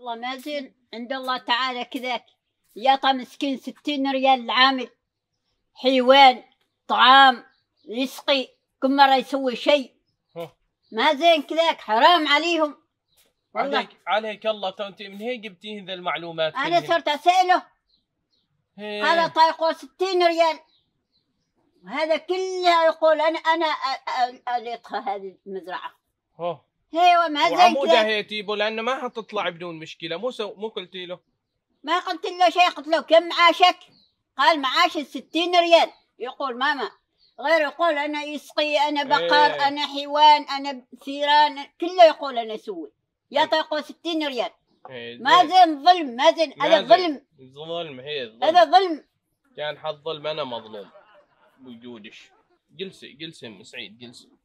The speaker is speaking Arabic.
والله ما زين عند الله تعالى كذاك يا مسكين ستين ريال العامل حيوان طعام يسقي كل مرة يسوي شيء ما زين كذاك حرام عليهم عليك عليك الله تو انت من هي جبتي هذا المعلومات انا صرت اساله هذا طايقه 60 ريال هذا كله يقول انا انا اللي هذه المزرعه أوه. ايوه مع زين وعمودها بو لانه ما حتطلع بدون مشكله مو سو... مو قلتي له ما قلت له شيء قلت له كم معاشك قال معاشي 60 ريال يقول ماما غير يقول انا يسقي انا بقر ايه. انا حيوان انا ثيران كله يقول انا اسوي يعطي إيه. يقول 60 ريال إيه، ما زين ظلم ما زين هذا ظلم ظلم هي هذا ظلم كان حظ ظلم انا مظلوم وجودش جلسي جلسي سعيد جلسي